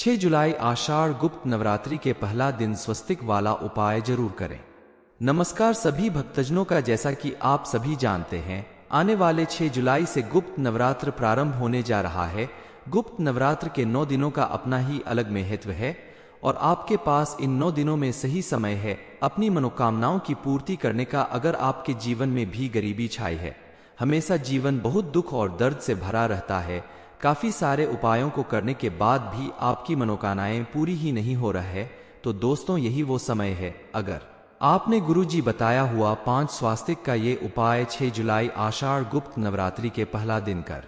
6 जुलाई आषाढ़ गुप्त नवरात्रि के पहला दिन स्वस्तिक वाला उपाय जरूर करें नमस्कार सभी भक्तजनों का जैसा कि आप सभी जानते हैं आने वाले 6 जुलाई से गुप्त नवरात्र प्रारंभ होने जा रहा है गुप्त नवरात्र के नौ दिनों का अपना ही अलग महत्व है और आपके पास इन नौ दिनों में सही समय है अपनी मनोकामनाओं की पूर्ति करने का अगर आपके जीवन में भी गरीबी छाई है हमेशा जीवन बहुत दुख और दर्द से भरा रहता है काफी सारे उपायों को करने के बाद भी आपकी मनोकामनाएं पूरी ही नहीं हो रहा है तो दोस्तों यही वो समय है अगर आपने गुरुजी बताया हुआ पांच स्वास्तिक का ये उपाय 6 जुलाई आषाढ़ गुप्त नवरात्रि के पहला दिन कर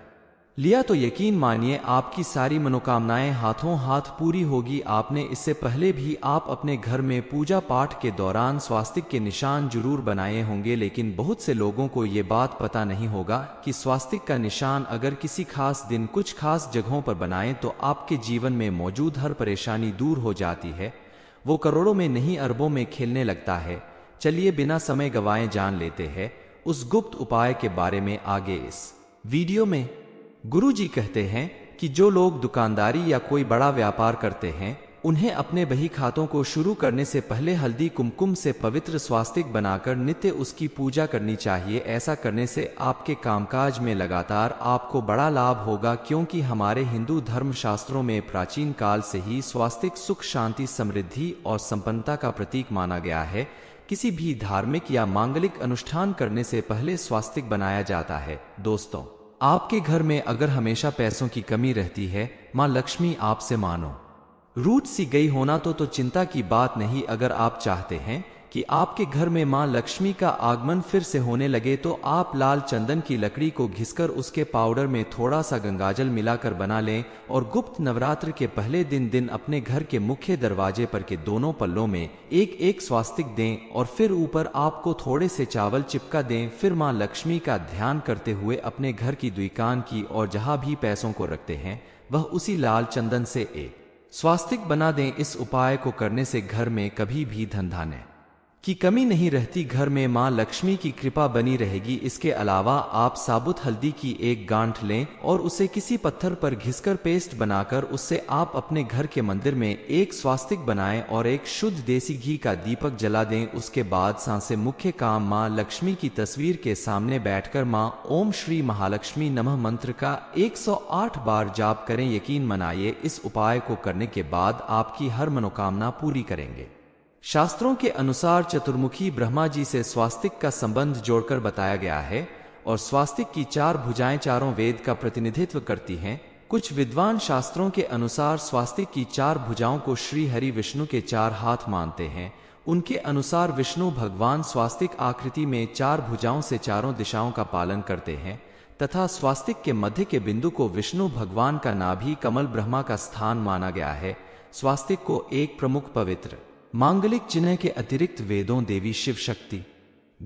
लिया तो यकीन मानिए आपकी सारी मनोकामनाएं हाथों हाथ पूरी होगी आपने इससे पहले भी आप अपने घर में पूजा पाठ के दौरान स्वास्तिक के निशान जरूर बनाए होंगे लेकिन बहुत से लोगों को ये बात पता नहीं होगा कि स्वास्तिक का निशान अगर किसी खास दिन कुछ खास जगहों पर बनाएं तो आपके जीवन में मौजूद हर परेशानी दूर हो जाती है वो करोड़ों में नहीं अरबों में खेलने लगता है चलिए बिना समय गवाए जान लेते हैं उस गुप्त उपाय के बारे में आगे इस वीडियो में गुरु जी कहते हैं कि जो लोग दुकानदारी या कोई बड़ा व्यापार करते हैं उन्हें अपने बही खातों को शुरू करने से पहले हल्दी कुमकुम से पवित्र स्वास्तिक बनाकर नित्य उसकी पूजा करनी चाहिए ऐसा करने से आपके कामकाज में लगातार आपको बड़ा लाभ होगा क्योंकि हमारे हिंदू धर्म शास्त्रों में प्राचीन काल से ही स्वास्तिक सुख शांति समृद्धि और संपन्नता का प्रतीक माना गया है किसी भी धार्मिक या मांगलिक अनुष्ठान करने से पहले स्वास्तिक बनाया जाता है दोस्तों आपके घर में अगर हमेशा पैसों की कमी रहती है माँ लक्ष्मी आपसे मानो रूट सी गई होना तो तो चिंता की बात नहीं अगर आप चाहते हैं कि आपके घर में मां लक्ष्मी का आगमन फिर से होने लगे तो आप लाल चंदन की लकड़ी को घिसकर उसके पाउडर में थोड़ा सा गंगाजल मिलाकर बना लें और गुप्त नवरात्र के पहले दिन दिन अपने घर के मुख्य दरवाजे पर के दोनों पल्लों में एक एक स्वास्तिक दें और फिर ऊपर आपको थोड़े से चावल चिपका दें फिर माँ लक्ष्मी का ध्यान करते हुए अपने घर की दुकान की और जहां भी पैसों को रखते हैं वह उसी लाल चंदन से एक स्वास्तिक बना दें इस उपाय को करने से घर में कभी भी धंधा नहीं की कमी नहीं रहती घर में माँ लक्ष्मी की कृपा बनी रहेगी इसके अलावा आप साबुत हल्दी की एक गांठ लें और उसे किसी पत्थर पर घिसकर पेस्ट बनाकर उससे आप अपने घर के मंदिर में एक स्वास्तिक बनाएं और एक शुद्ध देसी घी का दीपक जला दें उसके बाद सांसे मुख्य काम माँ लक्ष्मी की तस्वीर के सामने बैठकर माँ ओम श्री महालक्ष्मी नम मंत्र का एक बार जाप करें यकीन मनाइए इस उपाय को करने के बाद आपकी हर मनोकामना पूरी करेंगे शास्त्रों के अनुसार चतुर्मुखी ब्रह्मा जी से स्वास्तिक का संबंध जोड़कर बताया गया है और स्वास्तिक की चार भुजाएं चारों वेद का प्रतिनिधित्व करती हैं कुछ विद्वान शास्त्रों के अनुसार स्वास्तिक की चार भुजाओं को श्री हरि विष्णु के चार हाथ मानते हैं उनके अनुसार विष्णु भगवान स्वास्तिक आकृति में चार भुजाओं से चारों दिशाओं का पालन करते हैं तथा स्वास्तिक के मध्य के बिंदु को विष्णु भगवान का नाभि कमल ब्रह्मा का स्थान माना गया है स्वास्तिक को एक प्रमुख पवित्र मांगलिक चिन्ह के अतिरिक्त वेदों देवी शिव शक्ति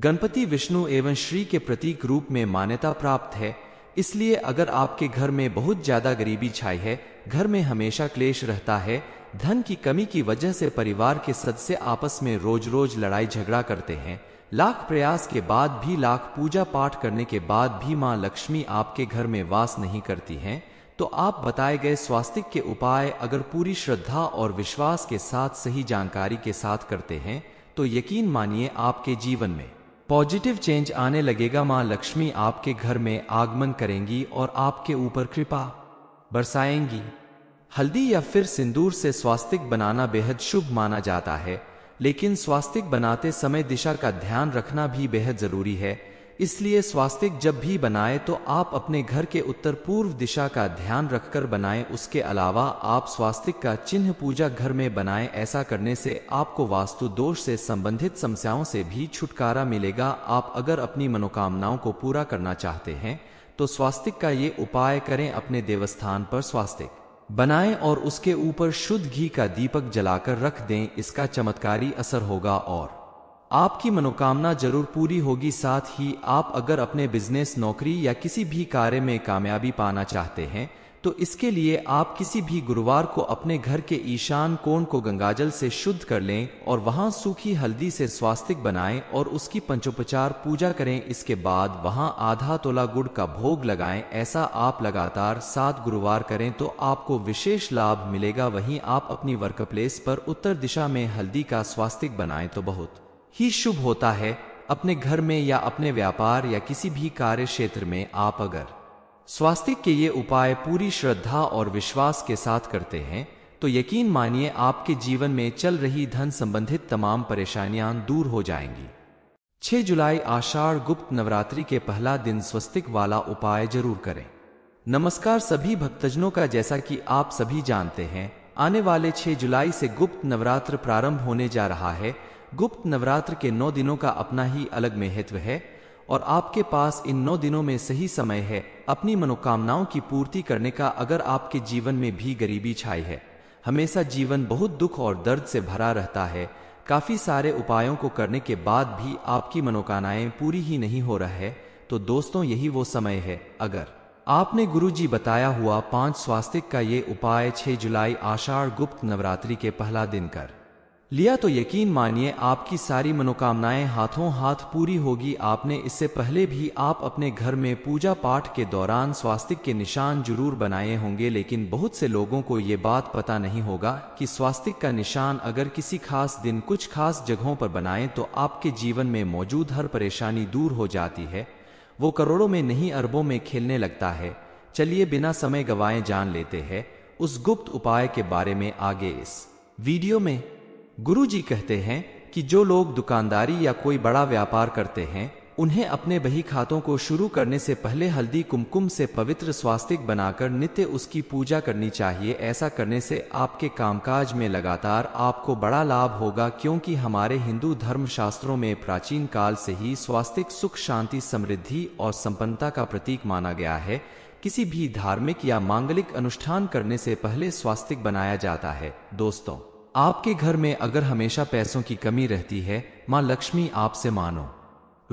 गणपति विष्णु एवं श्री के प्रतीक रूप में मान्यता प्राप्त है इसलिए अगर आपके घर में बहुत ज्यादा गरीबी छाई है घर में हमेशा क्लेश रहता है धन की कमी की वजह से परिवार के सदस्य आपस में रोज रोज लड़ाई झगड़ा करते हैं लाख प्रयास के बाद भी लाख पूजा पाठ करने के बाद भी माँ लक्ष्मी आपके घर में वास नहीं करती हैं तो आप बताए गए स्वास्तिक के उपाय अगर पूरी श्रद्धा और विश्वास के साथ सही जानकारी के साथ करते हैं तो यकीन मानिए आपके जीवन में पॉजिटिव चेंज आने लगेगा मां लक्ष्मी आपके घर में आगमन करेंगी और आपके ऊपर कृपा बरसाएंगी हल्दी या फिर सिंदूर से स्वास्तिक बनाना बेहद शुभ माना जाता है लेकिन स्वास्तिक बनाते समय दिशा का ध्यान रखना भी बेहद जरूरी है इसलिए स्वास्तिक जब भी बनाए तो आप अपने घर के उत्तर पूर्व दिशा का ध्यान रखकर बनाए उसके अलावा आप स्वास्तिक का चिन्ह पूजा घर में बनाए ऐसा करने से आपको वास्तु दोष से संबंधित समस्याओं से भी छुटकारा मिलेगा आप अगर अपनी मनोकामनाओं को पूरा करना चाहते हैं तो स्वास्तिक का ये उपाय करें अपने देवस्थान पर स्वास्तिक बनाए और उसके ऊपर शुद्ध घी का दीपक जलाकर रख दें इसका चमत्कारी असर होगा और आपकी मनोकामना जरूर पूरी होगी साथ ही आप अगर अपने बिजनेस नौकरी या किसी भी कार्य में कामयाबी पाना चाहते हैं तो इसके लिए आप किसी भी गुरुवार को अपने घर के ईशान कोण को गंगाजल से शुद्ध कर लें और वहां सूखी हल्दी से स्वास्तिक बनाएं और उसकी पंचोपचार पूजा करें इसके बाद वहां आधा तोला गुड़ का भोग लगाएं ऐसा आप लगातार सात गुरुवार करें तो आपको विशेष लाभ मिलेगा वहीं आप अपनी वर्क प्लेस पर उत्तर दिशा में हल्दी का स्वास्तिक बनाएं तो बहुत ही शुभ होता है अपने घर में या अपने व्यापार या किसी भी कार्य क्षेत्र में आप अगर स्वास्थ्य के ये उपाय पूरी श्रद्धा और विश्वास के साथ करते हैं तो यकीन मानिए आपके जीवन में चल रही धन संबंधित तमाम परेशानियां दूर हो जाएंगी 6 जुलाई आषाढ़ गुप्त नवरात्रि के पहला दिन स्वस्तिक वाला उपाय जरूर करें नमस्कार सभी भक्तजनों का जैसा कि आप सभी जानते हैं आने वाले 6 जुलाई से गुप्त नवरात्र प्रारंभ होने जा रहा है गुप्त नवरात्र के नौ दिनों का अपना ही अलग महत्व है और आपके पास इन नौ दिनों में सही समय है अपनी मनोकामनाओं की पूर्ति करने का अगर आपके जीवन में भी गरीबी छाई है हमेशा जीवन बहुत दुख और दर्द से भरा रहता है काफी सारे उपायों को करने के बाद भी आपकी मनोकामनाएं पूरी ही नहीं हो रहा है तो दोस्तों यही वो समय है अगर आपने गुरुजी बताया हुआ पांच स्वास्तिक का ये उपाय 6 जुलाई आषाढ़ गुप्त नवरात्रि के पहला दिन कर लिया तो यकीन मानिए आपकी सारी मनोकामनाएं हाथों हाथ पूरी होगी आपने इससे पहले भी आप अपने घर में पूजा पाठ के दौरान स्वास्तिक के निशान जरूर बनाए होंगे लेकिन बहुत से लोगों को ये बात पता नहीं होगा कि स्वास्तिक का निशान अगर किसी खास दिन कुछ खास जगहों पर बनाएं तो आपके जीवन में मौजूद हर परेशानी दूर हो जाती है वो करोड़ों में नहीं अरबों में खेलने लगता है चलिए बिना समय गवाए जान लेते हैं उस गुप्त उपाय के बारे में आगे इस वीडियो में गुरु जी कहते हैं कि जो लोग दुकानदारी या कोई बड़ा व्यापार करते हैं उन्हें अपने बही खातों को शुरू करने से पहले हल्दी कुमकुम से पवित्र स्वास्तिक बनाकर नित्य उसकी पूजा करनी चाहिए ऐसा करने से आपके कामकाज में लगातार आपको बड़ा लाभ होगा क्योंकि हमारे हिंदू धर्म शास्त्रों में प्राचीन काल से ही स्वास्तिक सुख शांति समृद्धि और संपन्नता का प्रतीक माना गया है किसी भी धार्मिक या मांगलिक अनुष्ठान करने से पहले स्वास्तिक बनाया जाता है दोस्तों आपके घर में अगर हमेशा पैसों की कमी रहती है माँ लक्ष्मी आपसे मानो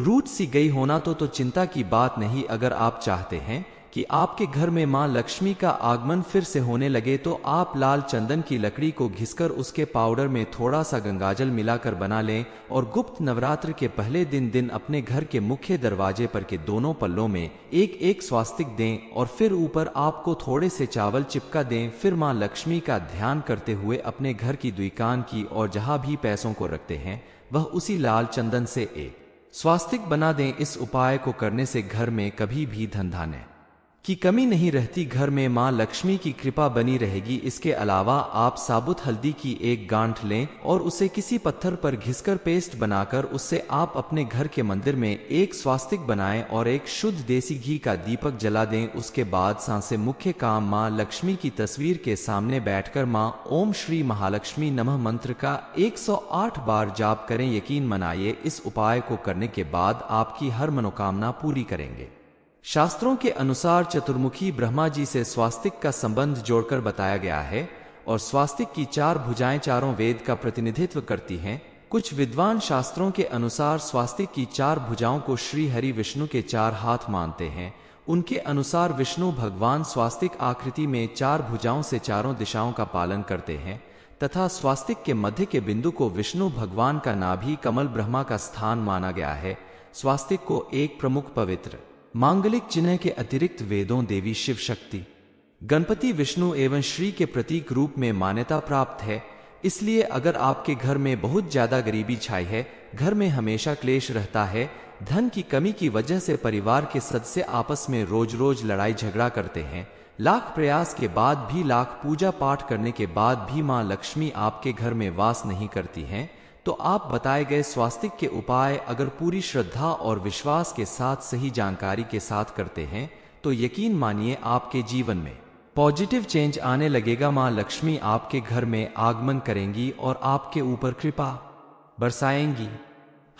रूट सी गई होना तो तो चिंता की बात नहीं अगर आप चाहते हैं कि आपके घर में मां लक्ष्मी का आगमन फिर से होने लगे तो आप लाल चंदन की लकड़ी को घिसकर उसके पाउडर में थोड़ा सा गंगाजल मिलाकर बना लें और गुप्त नवरात्र के पहले दिन दिन अपने घर के मुख्य दरवाजे पर के दोनों पल्लों में एक एक स्वास्तिक दें और फिर ऊपर आपको थोड़े से चावल चिपका दें फिर माँ लक्ष्मी का ध्यान करते हुए अपने घर की दुकान की और जहां भी पैसों को रखते हैं वह उसी लाल चंदन से एक स्वास्तिक बना दें इस उपाय को करने से घर में कभी भी धंधा नहीं की कमी नहीं रहती घर में माँ लक्ष्मी की कृपा बनी रहेगी इसके अलावा आप साबुत हल्दी की एक गांठ लें और उसे किसी पत्थर पर घिसकर पेस्ट बनाकर उससे आप अपने घर के मंदिर में एक स्वास्तिक बनाएं और एक शुद्ध देसी घी का दीपक जला दें उसके बाद सांसे मुख्य काम माँ लक्ष्मी की तस्वीर के सामने बैठकर माँ ओम श्री महालक्ष्मी नम मंत्र का एक बार जाप करें यकीन मनाइए इस उपाय को करने के बाद आपकी हर मनोकामना पूरी करेंगे शास्त्रों के अनुसार चतुर्मुखी ब्रह्मा जी से स्वास्तिक का संबंध जोड़कर बताया गया है और स्वास्तिक की चार भुजाएं चारों वेद का प्रतिनिधित्व करती हैं कुछ विद्वान शास्त्रों के अनुसार स्वास्तिक की चार भुजाओं को श्री हरि विष्णु के चार हाथ मानते हैं उनके अनुसार विष्णु भगवान स्वास्तिक आकृति में चार भुजाओं से चारों दिशाओं का पालन करते हैं तथा स्वास्तिक के मध्य के बिंदु को विष्णु भगवान का नाभि कमल ब्रह्मा का स्थान माना गया है स्वास्तिक को एक प्रमुख पवित्र मांगलिक चिन्ह के अतिरिक्त वेदों देवी शिव शक्ति गणपति विष्णु एवं श्री के प्रतीक रूप में मान्यता प्राप्त है इसलिए अगर आपके घर में बहुत ज्यादा गरीबी छाई है घर में हमेशा क्लेश रहता है धन की कमी की वजह से परिवार के सदस्य आपस में रोज रोज लड़ाई झगड़ा करते हैं लाख प्रयास के बाद भी लाख पूजा पाठ करने के बाद भी माँ लक्ष्मी आपके घर में वास नहीं करती हैं तो आप बताए गए स्वास्तिक के उपाय अगर पूरी श्रद्धा और विश्वास के साथ सही जानकारी के साथ करते हैं तो यकीन मानिए आपके जीवन में पॉजिटिव चेंज आने लगेगा मां लक्ष्मी आपके घर में आगमन करेंगी और आपके ऊपर कृपा बरसाएंगी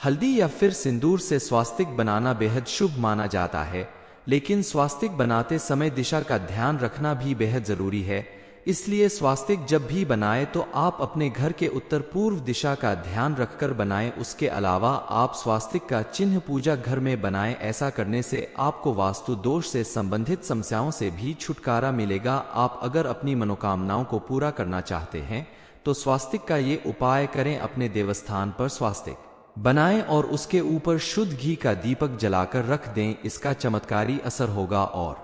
हल्दी या फिर सिंदूर से स्वास्तिक बनाना बेहद शुभ माना जाता है लेकिन स्वास्तिक बनाते समय दिशा का ध्यान रखना भी बेहद जरूरी है इसलिए स्वास्तिक जब भी बनाए तो आप अपने घर के उत्तर पूर्व दिशा का ध्यान रखकर बनाए उसके अलावा आप स्वास्तिक का चिन्ह पूजा घर में बनाए ऐसा करने से आपको वास्तु दोष से संबंधित समस्याओं से भी छुटकारा मिलेगा आप अगर अपनी मनोकामनाओं को पूरा करना चाहते हैं तो स्वास्तिक का ये उपाय करें अपने देवस्थान पर स्वास्तिक बनाए और उसके ऊपर शुद्ध घी का दीपक जलाकर रख दें इसका चमत्कारी असर होगा और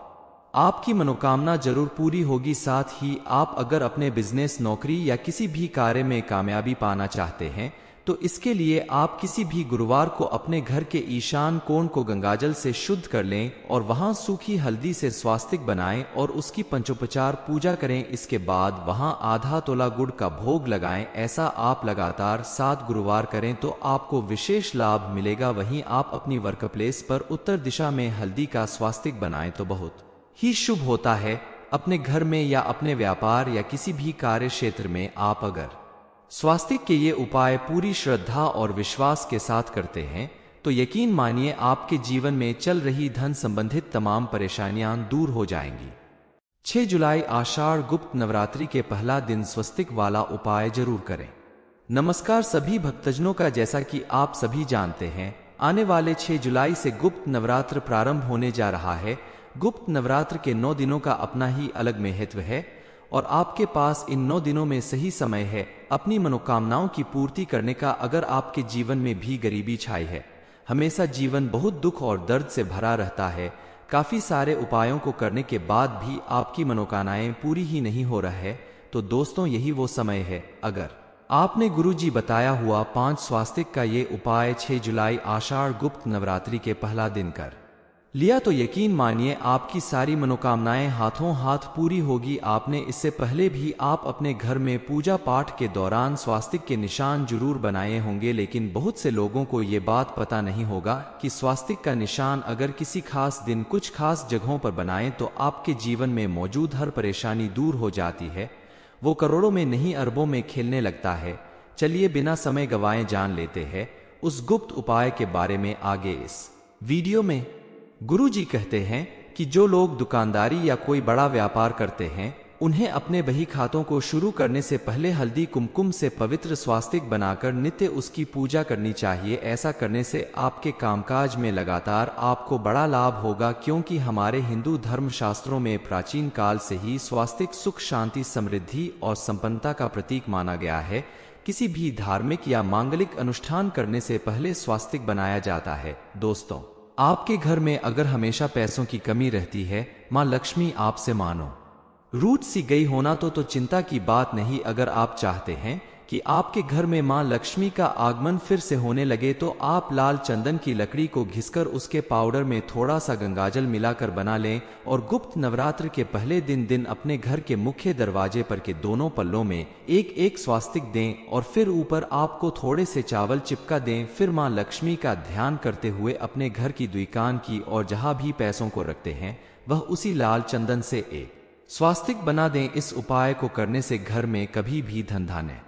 आपकी मनोकामना जरूर पूरी होगी साथ ही आप अगर अपने बिजनेस नौकरी या किसी भी कार्य में कामयाबी पाना चाहते हैं तो इसके लिए आप किसी भी गुरुवार को अपने घर के ईशान कोण को गंगाजल से शुद्ध कर लें और वहां सूखी हल्दी से स्वास्तिक बनाएं और उसकी पंचोपचार पूजा करें इसके बाद वहां आधा तोला गुड़ का भोग लगाएं ऐसा आप लगातार सात गुरुवार करें तो आपको विशेष लाभ मिलेगा वहीं आप अपनी वर्क प्लेस पर उत्तर दिशा में हल्दी का स्वास्तिक बनाए तो बहुत ही शुभ होता है अपने घर में या अपने व्यापार या किसी भी कार्य क्षेत्र में आप अगर स्वास्थ्य के ये उपाय पूरी श्रद्धा और विश्वास के साथ करते हैं तो यकीन मानिए आपके जीवन में चल रही धन संबंधित तमाम परेशानियां दूर हो जाएंगी 6 जुलाई आषाढ़ गुप्त नवरात्रि के पहला दिन स्वस्तिक वाला उपाय जरूर करें नमस्कार सभी भक्तजनों का जैसा कि आप सभी जानते हैं आने वाले 6 जुलाई से गुप्त नवरात्र प्रारंभ होने जा रहा है गुप्त नवरात्र के नौ दिनों का अपना ही अलग महत्व है और आपके पास इन नौ दिनों में सही समय है अपनी मनोकामनाओं की पूर्ति करने का अगर आपके जीवन में भी गरीबी छाई है हमेशा जीवन बहुत दुख और दर्द से भरा रहता है काफी सारे उपायों को करने के बाद भी आपकी मनोकामनाएं पूरी ही नहीं हो रहा है तो दोस्तों यही वो समय है अगर आपने गुरुजी बताया हुआ पांच स्वास्तिक का ये उपाय 6 जुलाई आषाढ़ गुप्त नवरात्रि के पहला दिन कर लिया तो यकीन मानिए आपकी सारी मनोकामनाएं हाथों हाथ पूरी होगी आपने इससे पहले भी आप अपने घर में पूजा पाठ के दौरान स्वास्तिक के निशान जरूर बनाए होंगे लेकिन बहुत से लोगों को ये बात पता नहीं होगा कि स्वास्तिक का निशान अगर किसी खास दिन कुछ खास जगहों पर बनाएं तो आपके जीवन में मौजूद हर परेशानी दूर हो जाती है वो करोड़ों में नहीं अरबों में खेलने लगता है चलिए बिना समय गवाए जान लेते हैं उस गुप्त उपाय के बारे में आगे इस वीडियो में गुरु जी कहते हैं कि जो लोग दुकानदारी या कोई बड़ा व्यापार करते हैं उन्हें अपने बही खातों को शुरू करने से पहले हल्दी कुमकुम से पवित्र स्वास्तिक बनाकर नित्य उसकी पूजा करनी चाहिए ऐसा करने से आपके कामकाज में लगातार आपको बड़ा लाभ होगा क्योंकि हमारे हिंदू धर्म शास्त्रों में प्राचीन काल से ही स्वास्तिक सुख शांति समृद्धि और संपन्नता का प्रतीक माना गया है किसी भी धार्मिक या मांगलिक अनुष्ठान करने से पहले स्वास्तिक बनाया जाता है दोस्तों आपके घर में अगर हमेशा पैसों की कमी रहती है माँ लक्ष्मी आपसे मानो रूट सी गई होना तो तो चिंता की बात नहीं अगर आप चाहते हैं कि आपके घर में मां लक्ष्मी का आगमन फिर से होने लगे तो आप लाल चंदन की लकड़ी को घिसकर उसके पाउडर में थोड़ा सा गंगाजल मिलाकर बना लें और गुप्त नवरात्र के पहले दिन दिन अपने घर के मुख्य दरवाजे पर के दोनों पल्लों में एक एक स्वास्तिक दें और फिर ऊपर आपको थोड़े से चावल चिपका दें फिर माँ लक्ष्मी का ध्यान करते हुए अपने घर की दुकान की और जहां भी पैसों को रखते हैं वह उसी लाल चंदन से एक स्वास्तिक बना दें इस उपाय को करने से घर में कभी भी धंधा नहीं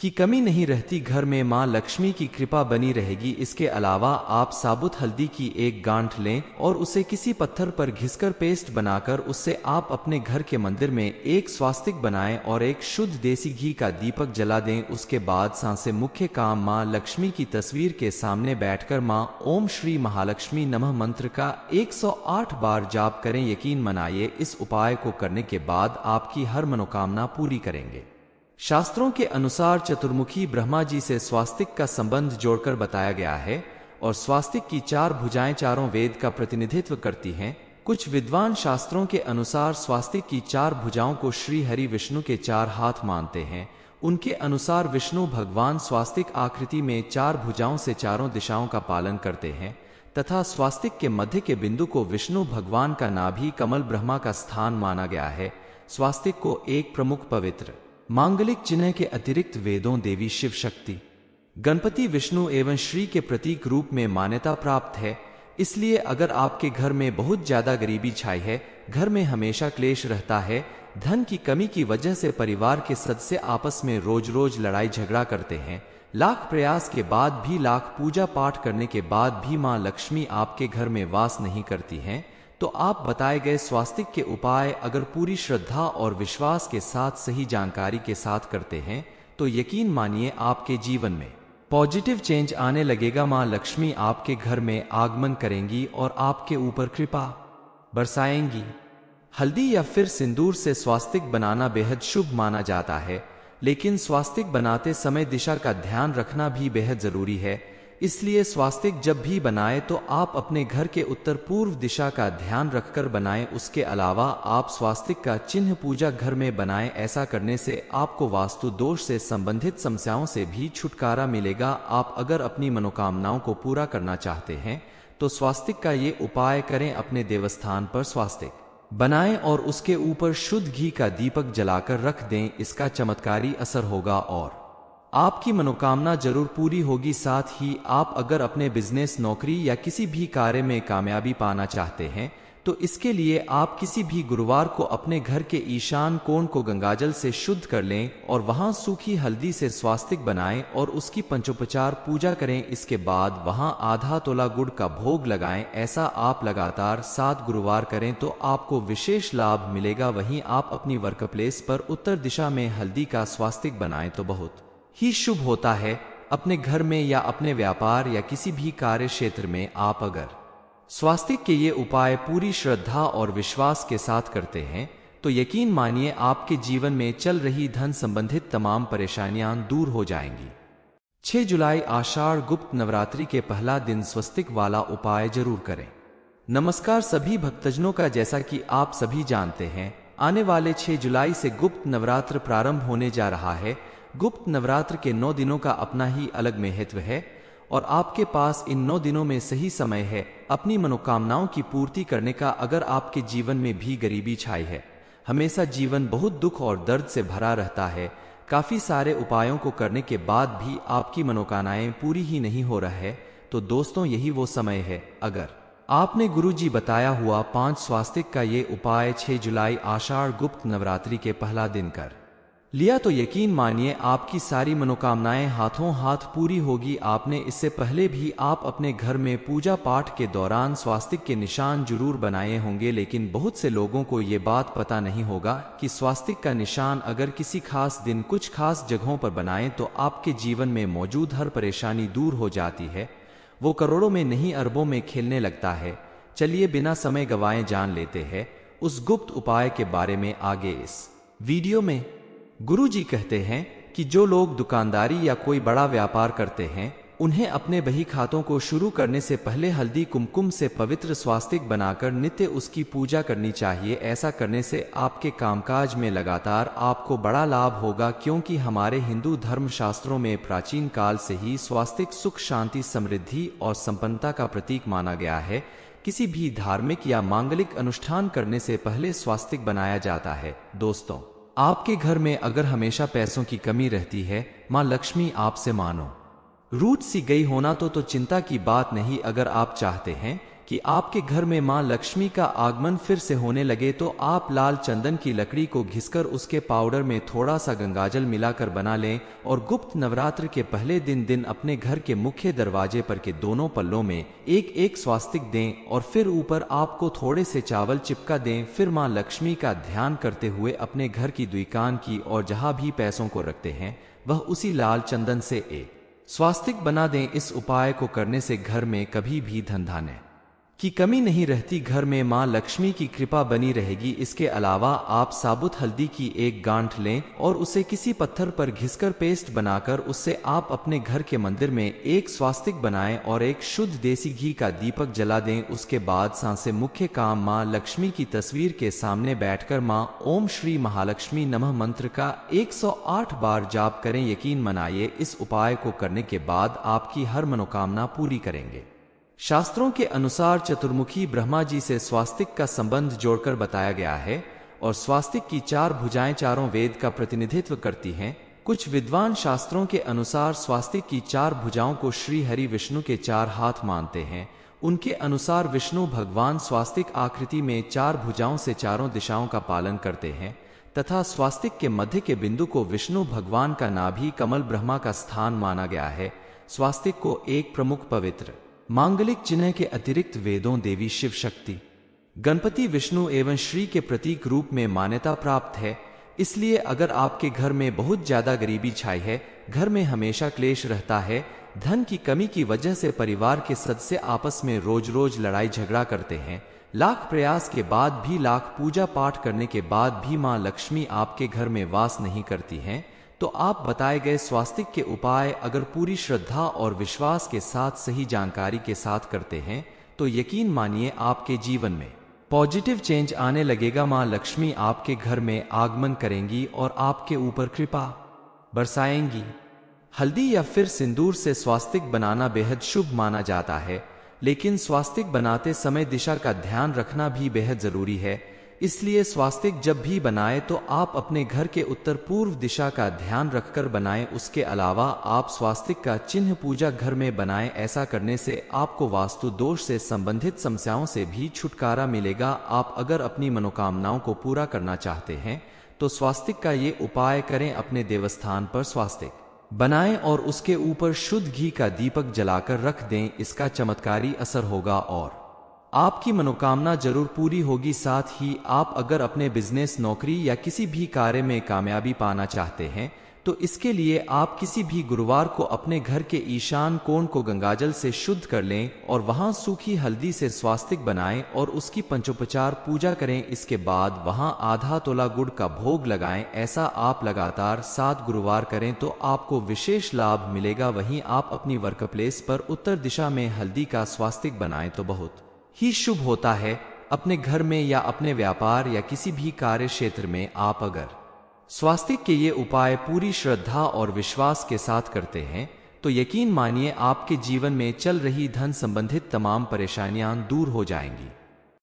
की कमी नहीं रहती घर में माँ लक्ष्मी की कृपा बनी रहेगी इसके अलावा आप साबुत हल्दी की एक गांठ लें और उसे किसी पत्थर पर घिसकर पेस्ट बनाकर उससे आप अपने घर के मंदिर में एक स्वास्तिक बनाएं और एक शुद्ध देसी घी का दीपक जला दें उसके बाद सांसे मुख्य काम माँ लक्ष्मी की तस्वीर के सामने बैठ माँ ओम श्री महालक्ष्मी नम मंत्र का एक बार जाप करें यकीन मनाइए इस उपाय को करने के बाद आपकी हर मनोकामना पूरी करेंगे शास्त्रों के अनुसार चतुर्मुखी ब्रह्मा जी से स्वास्तिक का संबंध जोड़कर बताया गया है और स्वास्तिक की चार भुजाएं चारों वेद का प्रतिनिधित्व करती हैं कुछ विद्वान शास्त्रों के अनुसार स्वास्तिक की चार भुजाओं को श्री हरि विष्णु के चार हाथ मानते हैं उनके अनुसार विष्णु भगवान स्वास्तिक आकृति में चार भुजाओं से चारों दिशाओं का पालन करते हैं तथा स्वास्तिक के मध्य के बिंदु को विष्णु भगवान का नाभि कमल ब्रह्मा का स्थान माना गया है स्वास्तिक को एक प्रमुख पवित्र मांगलिक चिन्ह के अतिरिक्त वेदों देवी शिव शक्ति गणपति विष्णु एवं श्री के प्रतीक रूप में मान्यता प्राप्त है इसलिए अगर आपके घर में बहुत ज्यादा गरीबी छाई है घर में हमेशा क्लेश रहता है धन की कमी की वजह से परिवार के सदस्य आपस में रोज रोज लड़ाई झगड़ा करते हैं लाख प्रयास के बाद भी लाख पूजा पाठ करने के बाद भी माँ लक्ष्मी आपके घर में वास नहीं करती हैं तो आप बताए गए स्वास्तिक के उपाय अगर पूरी श्रद्धा और विश्वास के साथ सही जानकारी के साथ करते हैं तो यकीन मानिए आपके जीवन में पॉजिटिव चेंज आने लगेगा मां लक्ष्मी आपके घर में आगमन करेंगी और आपके ऊपर कृपा बरसाएंगी हल्दी या फिर सिंदूर से स्वास्तिक बनाना बेहद शुभ माना जाता है लेकिन स्वास्तिक बनाते समय दिशा का ध्यान रखना भी बेहद जरूरी है इसलिए स्वास्तिक जब भी बनाए तो आप अपने घर के उत्तर पूर्व दिशा का ध्यान रखकर बनाए उसके अलावा आप स्वास्तिक का चिन्ह पूजा घर में बनाए ऐसा करने से आपको वास्तु दोष से संबंधित समस्याओं से भी छुटकारा मिलेगा आप अगर अपनी मनोकामनाओं को पूरा करना चाहते हैं तो स्वास्तिक का ये उपाय करें अपने देवस्थान पर स्वास्तिक बनाए और उसके ऊपर शुद्ध घी का दीपक जलाकर रख दें इसका चमत्कारी असर होगा और आपकी मनोकामना जरूर पूरी होगी साथ ही आप अगर अपने बिजनेस नौकरी या किसी भी कार्य में कामयाबी पाना चाहते हैं तो इसके लिए आप किसी भी गुरुवार को अपने घर के ईशान कोण को गंगाजल से शुद्ध कर लें और वहां सूखी हल्दी से स्वास्तिक बनाएं और उसकी पंचोपचार पूजा करें इसके बाद वहां आधा तोला गुड़ का भोग लगाएं ऐसा आप लगातार सात गुरुवार करें तो आपको विशेष लाभ मिलेगा वहीं आप अपनी वर्क प्लेस पर उत्तर दिशा में हल्दी का स्वास्तिक बनाए तो बहुत ही शुभ होता है अपने घर में या अपने व्यापार या किसी भी कार्य क्षेत्र में आप अगर स्वास्थ्य के ये उपाय पूरी श्रद्धा और विश्वास के साथ करते हैं तो यकीन मानिए आपके जीवन में चल रही धन संबंधित तमाम परेशानियां दूर हो जाएंगी 6 जुलाई आषाढ़ गुप्त नवरात्रि के पहला दिन स्वस्तिक वाला उपाय जरूर करें नमस्कार सभी भक्तजनों का जैसा कि आप सभी जानते हैं आने वाले 6 जुलाई से गुप्त नवरात्र प्रारंभ होने जा रहा है गुप्त नवरात्र के नौ दिनों का अपना ही अलग महत्व है और आपके पास इन नौ दिनों में सही समय है अपनी मनोकामनाओं की पूर्ति करने का अगर आपके जीवन में भी गरीबी छाई है हमेशा जीवन बहुत दुख और दर्द से भरा रहता है काफी सारे उपायों को करने के बाद भी आपकी मनोकामनाएं पूरी ही नहीं हो रहा है तो दोस्तों यही वो समय है अगर आपने गुरुजी बताया हुआ पांच स्वास्तिक का ये उपाय 6 जुलाई आषाढ़ गुप्त नवरात्रि के पहला दिन कर लिया तो यकीन मानिए आपकी सारी मनोकामनाएं हाथों हाथ पूरी होगी आपने इससे पहले भी आप अपने घर में पूजा पाठ के दौरान स्वास्तिक के निशान जरूर बनाए होंगे लेकिन बहुत से लोगों को ये बात पता नहीं होगा कि स्वास्तिक का निशान अगर किसी खास दिन कुछ खास जगहों पर बनाएं तो आपके जीवन में मौजूद हर परेशानी दूर हो जाती है वो करोड़ों में नहीं अरबों में खेलने लगता है चलिए बिना समय गवाए जान लेते हैं उस गुप्त उपाय के बारे में आगे इस वीडियो में गुरु जी कहते हैं कि जो लोग दुकानदारी या कोई बड़ा व्यापार करते हैं उन्हें अपने बही खातों को शुरू करने से पहले हल्दी कुमकुम से पवित्र स्वास्तिक बनाकर नित्य उसकी पूजा करनी चाहिए ऐसा करने से आपके कामकाज में लगातार आपको बड़ा लाभ होगा क्योंकि हमारे हिंदू धर्म शास्त्रों में प्राचीन काल से ही स्वास्तिक सुख शांति समृद्धि और संपन्नता का प्रतीक माना गया है किसी भी धार्मिक या मांगलिक अनुष्ठान करने से पहले स्वास्तिक बनाया जाता है दोस्तों आपके घर में अगर हमेशा पैसों की कमी रहती है माँ लक्ष्मी आपसे मानो रूट सी गई होना तो तो चिंता की बात नहीं अगर आप चाहते हैं कि आपके घर में मां लक्ष्मी का आगमन फिर से होने लगे तो आप लाल चंदन की लकड़ी को घिसकर उसके पाउडर में थोड़ा सा गंगाजल मिलाकर बना लें और गुप्त नवरात्र के पहले दिन दिन अपने घर के मुख्य दरवाजे पर के दोनों पल्लों में एक एक स्वास्तिक दें और फिर ऊपर आपको थोड़े से चावल चिपका दें फिर माँ लक्ष्मी का ध्यान करते हुए अपने घर की दुकान की और जहां भी पैसों को रखते हैं वह उसी लाल चंदन से एक स्वास्तिक बना दें इस उपाय को करने से घर में कभी भी धंधा नहीं की कमी नहीं रहती घर में माँ लक्ष्मी की कृपा बनी रहेगी इसके अलावा आप साबुत हल्दी की एक गांठ लें और उसे किसी पत्थर पर घिसकर पेस्ट बनाकर उससे आप अपने घर के मंदिर में एक स्वास्तिक बनाएं और एक शुद्ध देसी घी का दीपक जला दें उसके बाद सांसे मुख्य काम माँ लक्ष्मी की तस्वीर के सामने बैठ माँ ओम श्री महालक्ष्मी नम मंत्र का एक बार जाप करें यकीन मनाइए इस उपाय को करने के बाद आपकी हर मनोकामना पूरी करेंगे शास्त्रों के अनुसार चतुर्मुखी ब्रह्मा जी से स्वास्तिक का संबंध जोड़कर बताया गया है और स्वास्तिक की चार भुजाएं चारों वेद का प्रतिनिधित्व करती हैं कुछ विद्वान शास्त्रों के अनुसार स्वास्तिक की चार भुजाओं को श्री हरि विष्णु के चार हाथ मानते हैं उनके अनुसार विष्णु भगवान स्वास्तिक आकृति में चार भुजाओं से चारों दिशाओं का पालन करते हैं तथा स्वास्तिक के मध्य के बिंदु को विष्णु भगवान का नाभि कमल ब्रह्मा का स्थान माना गया है स्वास्तिक को एक प्रमुख पवित्र मांगलिक चिन्ह के अतिरिक्त वेदों देवी शिव शक्ति गणपति विष्णु एवं श्री के प्रतीक रूप में मान्यता प्राप्त है इसलिए अगर आपके घर में बहुत ज्यादा गरीबी छाई है घर में हमेशा क्लेश रहता है धन की कमी की वजह से परिवार के सदस्य आपस में रोज रोज लड़ाई झगड़ा करते हैं लाख प्रयास के बाद भी लाख पूजा पाठ करने के बाद भी माँ लक्ष्मी आपके घर में वास नहीं करती हैं तो आप बताए गए स्वास्तिक के उपाय अगर पूरी श्रद्धा और विश्वास के साथ सही जानकारी के साथ करते हैं तो यकीन मानिए आपके जीवन में पॉजिटिव चेंज आने लगेगा मां लक्ष्मी आपके घर में आगमन करेंगी और आपके ऊपर कृपा बरसाएंगी हल्दी या फिर सिंदूर से स्वास्तिक बनाना बेहद शुभ माना जाता है लेकिन स्वास्तिक बनाते समय दिशा का ध्यान रखना भी बेहद जरूरी है इसलिए स्वास्तिक जब भी बनाए तो आप अपने घर के उत्तर पूर्व दिशा का ध्यान रखकर बनाए उसके अलावा आप स्वास्तिक का चिन्ह पूजा घर में बनाए ऐसा करने से आपको वास्तु दोष से संबंधित समस्याओं से भी छुटकारा मिलेगा आप अगर अपनी मनोकामनाओं को पूरा करना चाहते हैं तो स्वास्तिक का ये उपाय करें अपने देवस्थान पर स्वास्तिक बनाए और उसके ऊपर शुद्ध घी का दीपक जलाकर रख दें इसका चमत्कारी असर होगा और आपकी मनोकामना जरूर पूरी होगी साथ ही आप अगर अपने बिजनेस नौकरी या किसी भी कार्य में कामयाबी पाना चाहते हैं तो इसके लिए आप किसी भी गुरुवार को अपने घर के ईशान कोण को गंगाजल से शुद्ध कर लें और वहां सूखी हल्दी से स्वास्तिक बनाएं और उसकी पंचोपचार पूजा करें इसके बाद वहां आधा तोला गुड़ का भोग लगाएं ऐसा आप लगातार सात गुरुवार करें तो आपको विशेष लाभ मिलेगा वहीं आप अपनी वर्क प्लेस पर उत्तर दिशा में हल्दी का स्वास्तिक बनाए तो बहुत ही शुभ होता है अपने घर में या अपने व्यापार या किसी भी कार्य क्षेत्र में आप अगर स्वास्थ्य के ये उपाय पूरी श्रद्धा और विश्वास के साथ करते हैं तो यकीन मानिए आपके जीवन में चल रही धन संबंधित तमाम परेशानियां दूर हो जाएंगी